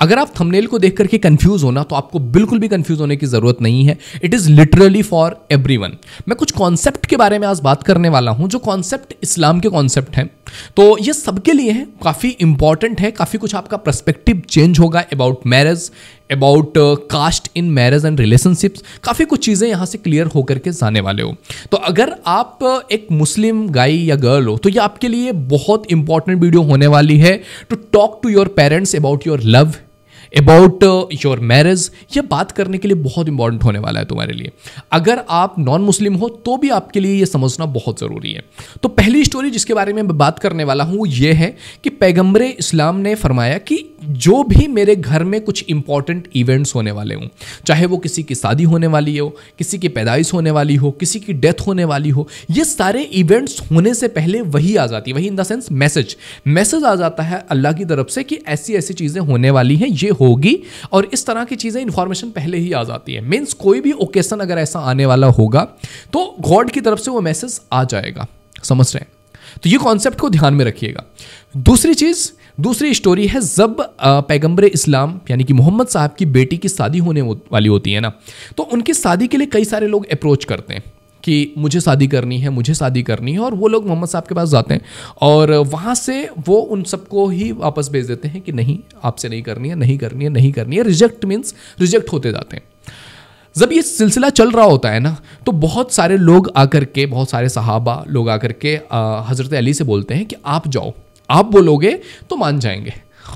अगर आप थंबनेल को देख करके कंफ्यूज होना तो आपको बिल्कुल भी कंफ्यूज होने की ज़रूरत नहीं है it is literally for every मैं कुछ कॉन्सेप्ट के बारे में आज बात करने वाला हूं जो कॉन्सेप्ट इस्लाम के कॉन्सेप्ट हैं तो ये सबके लिए है काफ़ी इंपॉर्टेंट है काफ़ी कुछ आपका प्रस्पेक्टिव चेंज होगा about marriage about caste in marriage and relationships काफ़ी कुछ चीज़ें यहाँ से क्लियर होकर के जाने वाले हो तो अगर आप uh, एक मुस्लिम गाय या गर्ल हो तो ये आपके लिए बहुत इंपॉर्टेंट वीडियो होने वाली है to talk to your parents about your love about your marriage ये बात करने के लिए बहुत इंपॉर्टेंट होने वाला है तुम्हारे लिए अगर आप नॉन मुस्लिम हो तो भी आपके लिए ये समझना बहुत ज़रूरी है तो पहली स्टोरी जिसके बारे में मैं बात करने वाला हूँ ये है कि पैगम्बर इस्लाम ने फरमाया कि जो भी मेरे घर में कुछ इंपॉर्टेंट इवेंट्स होने वाले हों चाहे वो किसी की शादी होने वाली हो किसी की पैदाइश होने वाली हो किसी की डेथ होने वाली हो ये सारे इवेंट्स होने से पहले वही आ जाती है वही in the sense message message आ जाता है अल्लाह की तरफ से कि ऐसी ऐसी चीज़ें होने वाली हैं ये होगी और इस तरह की चीज़ें इन्फॉर्मेशन पहले ही आ जाती है मीन्स कोई भी ओकेसन अगर ऐसा आने वाला होगा तो गॉड की तरफ से वो मैसेज आ जाएगा समझ रहे हैं तो ये कॉन्सेप्ट को ध्यान में रखिएगा दूसरी चीज़ दूसरी स्टोरी है जब पैगम्बर इस्लाम यानी कि मोहम्मद साहब की बेटी की शादी होने वाली होती है ना तो उनकी शादी के लिए कई सारे लोग अप्रोच करते हैं कि मुझे शादी करनी है मुझे शादी करनी है और वो लोग मोहम्मद साहब के पास जाते हैं और वहाँ से वो उन सबको ही वापस भेज देते हैं कि नहीं आपसे नहीं करनी है नहीं करनी है नहीं करनी है रिजेक्ट मीन्स रिजेक्ट होते जाते हैं जब ये सिलसिला चल रहा होता है ना तो बहुत सारे लोग आकर के बहुत सारे सहाबा लोग आकर के हज़रत अली से बोलते हैं कि आप जाओ आप बोलोगे तो मान जाएंगे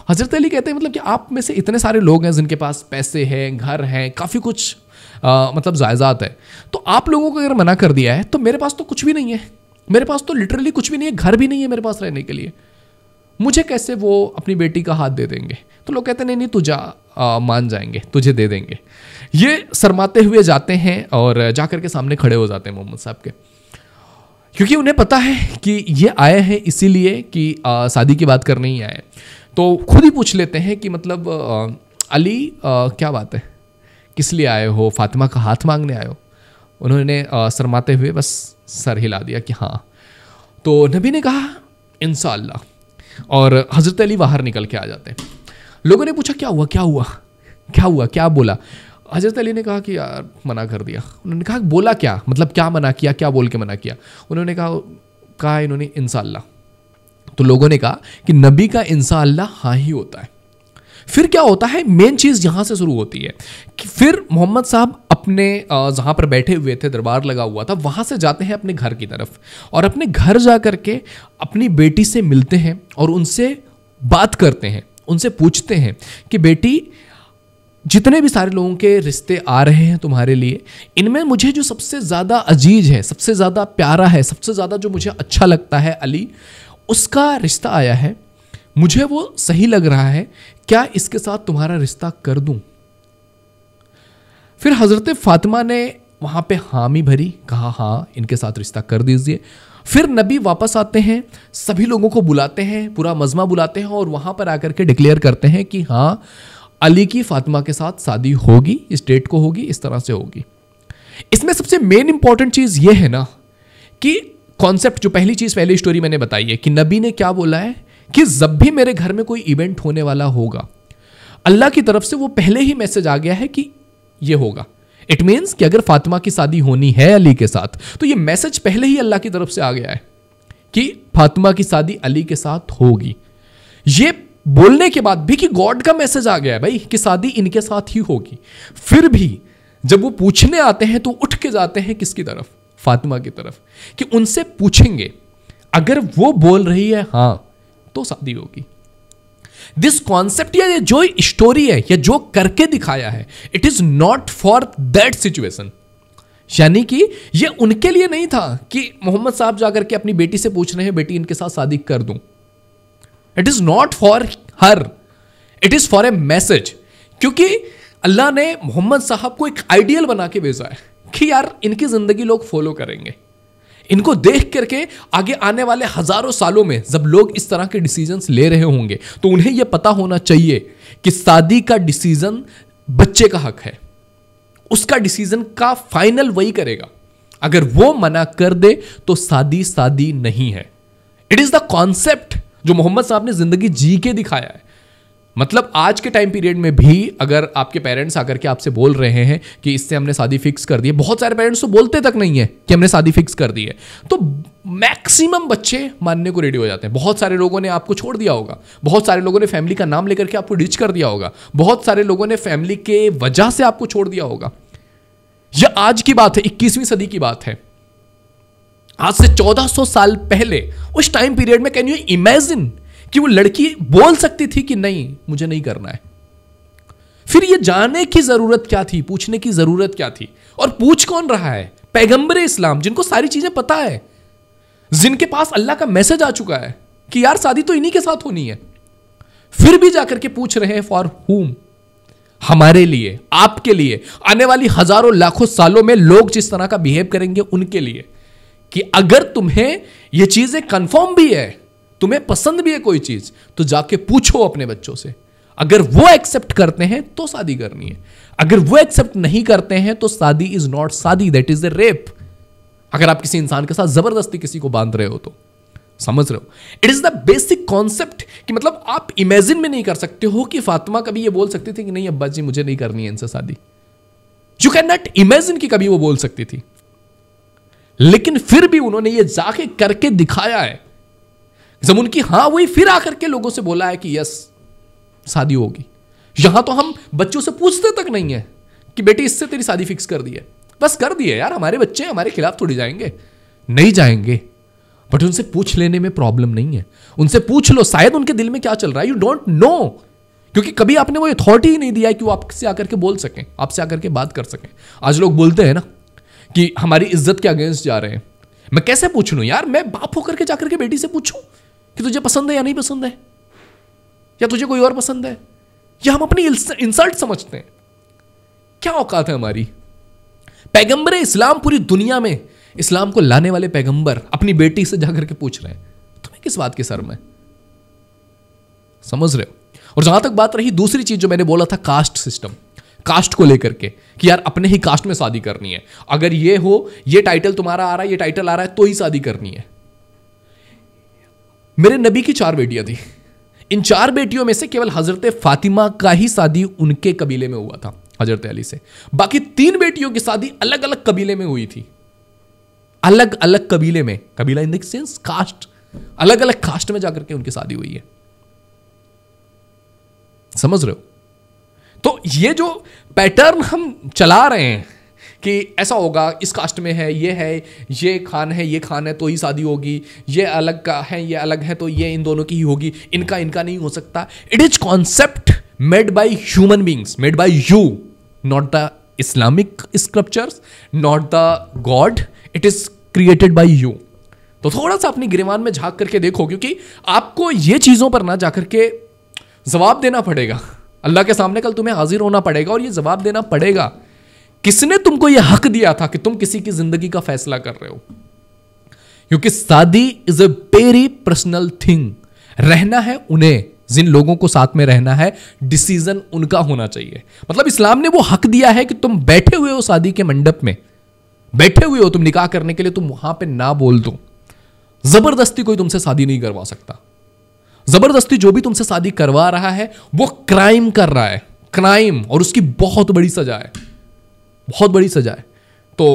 हजरत अली कहते हैं मतलब कि आप में से इतने सारे लोग हैं जिनके पास पैसे हैं घर हैं काफ़ी कुछ आ, मतलब जायदाद है तो आप लोगों को अगर मना कर दिया है तो मेरे पास तो कुछ भी नहीं है मेरे पास तो लिटरली कुछ भी नहीं है घर भी नहीं है मेरे पास रहने के लिए मुझे कैसे वो अपनी बेटी का हाथ दे देंगे तो लोग कहते हैं नहीं नहीं तुझा मान जाएंगे तुझे दे देंगे ये शरमाते हुए जाते हैं और जा के सामने खड़े हो जाते हैं मोहम्मद साहब के क्योंकि उन्हें पता है कि ये आए हैं इसीलिए कि शादी की बात करने ही आए तो खुद ही पूछ लेते हैं कि मतलब आ, अली आ, क्या बात है किस लिए आए हो फातिमा का हाथ मांगने आए हो उन्होंने शरमाते हुए बस सर हिला दिया कि हाँ तो नबी ने कहा इन और हज़रत अली बाहर निकल के आ जाते हैं लोगों ने पूछा क्या हुआ क्या हुआ क्या हुआ क्या बोला हजरत अली ने कहा कि यार मना कर दिया उन्होंने कहा बोला क्या मतलब क्या मना किया क्या बोल के मना किया उन्होंने कहा कहा इन्होंने इंसाल्ला तो लोगों ने कहा कि नबी का इंसाल्ला हाँ ही होता है फिर क्या होता है मेन चीज़ यहाँ से शुरू होती है कि फिर मोहम्मद साहब अपने जहाँ पर बैठे हुए थे दरबार लगा हुआ था वहाँ से जाते हैं अपने घर की तरफ और अपने घर जा कर के अपनी बेटी से मिलते हैं और उनसे बात करते हैं उनसे पूछते हैं कि बेटी जितने भी सारे लोगों के रिश्ते आ रहे हैं तुम्हारे लिए इनमें मुझे जो सबसे ज़्यादा अजीज है सबसे ज़्यादा प्यारा है सबसे ज़्यादा जो मुझे अच्छा लगता है अली उसका रिश्ता आया है मुझे वो सही लग रहा है क्या इसके साथ तुम्हारा रिश्ता कर दूँ फिर हज़रत फातिमा ने वहाँ पे हामी भरी कहा हाँ इनके साथ रिश्ता कर दीजिए फिर नबी वापस आते हैं सभी लोगों को बुलाते हैं पूरा मजमा बुलाते हैं और वहाँ पर आकर के डिक्लेयर करते हैं कि हाँ अली की फातिमा के साथ शादी होगी इस डेट को होगी इस तरह से होगी इसमें सबसे मेन इंपॉर्टेंट चीज़ यह है ना कि कॉन्सेप्ट जो पहली चीज़ पहली स्टोरी मैंने बताई है कि नबी ने क्या बोला है कि जब भी मेरे घर में कोई इवेंट होने वाला होगा अल्लाह की तरफ से वो पहले ही मैसेज आ गया है कि ये होगा इट मीन्स कि अगर फातिमा की शादी होनी है अली के साथ तो ये मैसेज पहले ही अल्लाह की तरफ से आ गया है कि फातिमा की शादी अली के साथ होगी ये बोलने के बाद भी कि गॉड का मैसेज आ गया है भाई कि शादी इनके साथ ही होगी फिर भी जब वो पूछने आते हैं तो उठ के जाते हैं किसकी तरफ फातिमा की तरफ कि उनसे पूछेंगे अगर वो बोल रही है हाँ तो शादी होगी दिस कॉन्सेप्ट या जो स्टोरी है या जो करके दिखाया है it is not for that situation यानी कि ये उनके लिए नहीं था कि मोहम्मद साहब जाकर के अपनी बेटी से पूछ रहे हैं बेटी इनके साथ शादी कर दूं इट इज नॉट फॉर हर it is for a message क्योंकि अल्लाह ने मोहम्मद साहब को एक आइडियल बना के भेजा है कि यार इनकी ज़िंदगी लोग फॉलो करेंगे इनको देख करके आगे आने वाले हजारों सालों में जब लोग इस तरह के डिसीजन ले रहे होंगे तो उन्हें यह पता होना चाहिए कि शादी का डिसीजन बच्चे का हक है उसका डिसीजन का फाइनल वही करेगा अगर वो मना कर दे तो शादी शादी नहीं है इट इज़ द कॉन्सेप्ट जो मोहम्मद साहब ने ज़िंदगी जी के दिखाया है मतलब आज के टाइम पीरियड में भी अगर आपके पेरेंट्स आकर के आपसे बोल रहे हैं कि इससे हमने शादी फिक्स कर दी है बहुत सारे पेरेंट्स तो बोलते तक नहीं है कि हमने शादी फिक्स कर दी है तो मैक्सिमम बच्चे मानने को रेडी हो जाते हैं बहुत सारे लोगों ने आपको छोड़ दिया होगा बहुत सारे लोगों ने फैमिली का नाम लेकर के आपको डिच कर दिया होगा बहुत सारे लोगों ने फैमिली के वजह से आपको छोड़ दिया होगा यह आज की बात है इक्कीसवीं सदी की बात है आज से 1400 साल पहले उस टाइम पीरियड में कैन यू इमेजिन कि वो लड़की बोल सकती थी कि नहीं मुझे नहीं करना है फिर ये जाने की जरूरत क्या थी पूछने की जरूरत क्या थी और पूछ कौन रहा है पैगंबर इस्लाम जिनको सारी चीजें पता है जिनके पास अल्लाह का मैसेज आ चुका है कि यार शादी तो इन्हीं के साथ होनी है फिर भी जाकर के पूछ रहे हैं फॉर हुम हमारे लिए आपके लिए आने वाली हजारों लाखों सालों में लोग जिस तरह का बिहेव करेंगे उनके लिए कि अगर तुम्हें ये चीज़ें कंफर्म भी है तुम्हें पसंद भी है कोई चीज़ तो जाके पूछो अपने बच्चों से अगर वो एक्सेप्ट करते हैं तो शादी करनी है अगर वो एक्सेप्ट नहीं करते हैं तो शादी इज नॉट शादी दैट इज ए रेप अगर आप किसी इंसान के साथ जबरदस्ती किसी को बांध रहे हो तो समझ रहे हो it is the basic concept कि मतलब आप इमेजिन में नहीं कर सकते हो कि फातिमा कभी ये बोल सकती थी कि नहीं अब्बा जी मुझे नहीं करनी है इनसे शादी यू कैन नॉट इमेजिन कि कभी वो बोल सकती थी लेकिन फिर भी उन्होंने ये जाके करके दिखाया है जब उनकी हां वही फिर आकर के लोगों से बोला है कि यस शादी होगी यहां तो हम बच्चों से पूछते तक नहीं है कि बेटी इससे तेरी शादी फिक्स कर दी है बस कर दी है यार हमारे बच्चे हमारे खिलाफ थोड़ी जाएंगे नहीं जाएंगे बट उनसे पूछ लेने में प्रॉब्लम नहीं है उनसे पूछ लो शायद उनके दिल में क्या चल रहा है यू डोंट नो क्योंकि कभी आपने वो अथॉरिटी ही नहीं दिया है कि वो आपसे आकर के बोल सकें आपसे आकर के बात कर सकें आज लोग बोलते हैं ना कि हमारी इज्जत के अगेंस्ट जा रहे हैं मैं कैसे पूछ लू यार मैं बाप होकर के जाकर के बेटी से पूछू कि तुझे पसंद है या नहीं पसंद है या तुझे कोई और पसंद है या हम अपनी इंसल्ट समझते हैं क्या औकात है हमारी पैगंबर इस्लाम पूरी दुनिया में इस्लाम को लाने वाले पैगंबर अपनी बेटी से जाकर के पूछ रहे हैं तुम्हें किस बात के सर में समझ रहे हो और जहां तक बात रही दूसरी चीज जो मैंने बोला था कास्ट सिस्टम कास्ट को लेकर के कि यार अपने ही कास्ट में शादी करनी है अगर ये हो ये टाइटल तुम्हारा आ रहा है ये टाइटल आ रहा है तो ही शादी करनी है मेरे नबी की चार बेटियां थी इन चार बेटियों में से केवल हजरत फातिमा का ही शादी उनके कबीले में हुआ था हजरत अली से बाकी तीन बेटियों की शादी अलग अलग कबीले में हुई थी अलग अलग कबीले में कबीला इन देंस कास्ट अलग अलग कास्ट में जाकर के उनकी शादी हुई है समझ रहे हो तो ये जो पैटर्न हम चला रहे हैं कि ऐसा होगा इस कास्ट में है ये है ये खान है ये खान है तो ही शादी होगी ये अलग का है ये अलग है तो ये इन दोनों की ही होगी इनका इनका नहीं हो सकता it is concept made by human beings made by you not the Islamic scriptures not the God it is created by you तो थोड़ा सा अपनी गिरवान में झांक करके देखो क्योंकि आपको ये चीज़ों पर ना जा करके जवाब देना पड़ेगा अल्लाह के सामने कल तुम्हें हाजिर होना पड़ेगा और ये जवाब देना पड़ेगा किसने तुमको ये हक दिया था कि तुम किसी की जिंदगी का फैसला कर रहे हो क्योंकि शादी is a very personal thing रहना है उन्हें जिन लोगों को साथ में रहना है डिसीजन उनका होना चाहिए मतलब इस्लाम ने वो हक दिया है कि तुम बैठे हुए हो शादी के मंडप में बैठे हुए हो तुम निकाह करने के लिए तुम वहां पे ना बोल दो जबरदस्ती कोई तुमसे शादी नहीं करवा सकता जबरदस्ती जो भी तुमसे शादी करवा रहा है वो क्राइम कर रहा है क्राइम और उसकी बहुत बड़ी सजा है बहुत बड़ी सजा है तो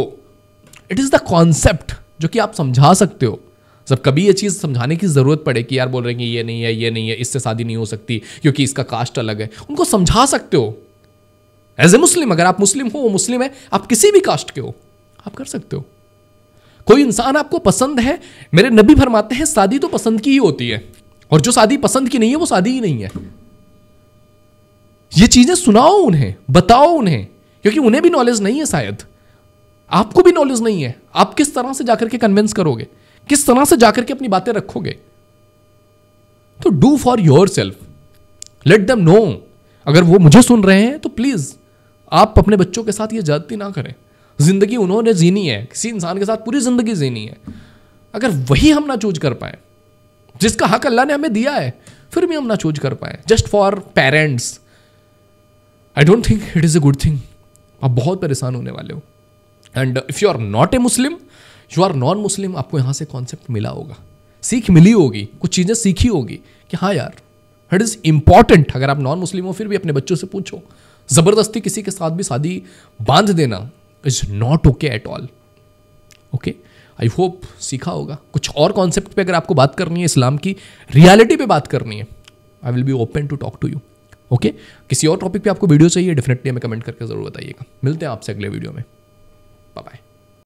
इट इज़ द कॉन्सेप्ट जो कि आप समझा सकते हो जब कभी ये चीज़ समझाने की ज़रूरत पड़े कि यार बोल रहे हैं कि ये नहीं है ये नहीं है इससे शादी नहीं हो सकती क्योंकि इसका कास्ट अलग है उनको समझा सकते हो एज ए मुस्लिम अगर आप मुस्लिम हो वो मुस्लिम है आप किसी भी कास्ट के हो आप कर सकते हो कोई इंसान आपको पसंद है मेरे नबी फरमाते हैं शादी तो पसंद की ही होती है और जो शादी पसंद की नहीं है वो शादी ही नहीं है ये चीजें सुनाओ उन्हें बताओ उन्हें क्योंकि उन्हें भी नॉलेज नहीं है शायद आपको भी नॉलेज नहीं है आप किस तरह से जाकर के कन्विंस करोगे किस तरह से जाकर के अपनी बातें रखोगे तो do for yourself let them know अगर वो मुझे सुन रहे हैं तो प्लीज़ आप अपने बच्चों के साथ ये जाती ना करें ज़िंदगी उन्होंने जीनी है किसी इंसान के साथ पूरी ज़िंदगी जीनी है अगर वही हम ना चूज कर पाए जिसका हक अल्लाह ने हमें दिया है फिर भी हम ना चूज कर पाए just for parents I don't think it is a good thing आप बहुत परेशान होने वाले हो and if you are not a Muslim you are non Muslim आपको यहाँ से कॉन्सेप्ट मिला होगा सीख मिली होगी कुछ चीज़ें सीखी होगी कि हाँ यार इट इज़ इम्पॉर्टेंट अगर आप नॉन मुस्लिम हो फिर भी अपने बच्चों से पूछो ज़बरदस्ती किसी के साथ भी शादी बांध देना is not okay at all okay I hope सीखा होगा कुछ और कॉन्सेप्ट पे अगर आपको बात करनी है इस्लाम की रियलिटी पे बात करनी है I will be open to talk to you okay किसी और टॉपिक पे आपको वीडियो चाहिए डेफिनेटली हमें कमेंट करके ज़रूर बताइएगा मिलते हैं आपसे अगले वीडियो में बाय बाय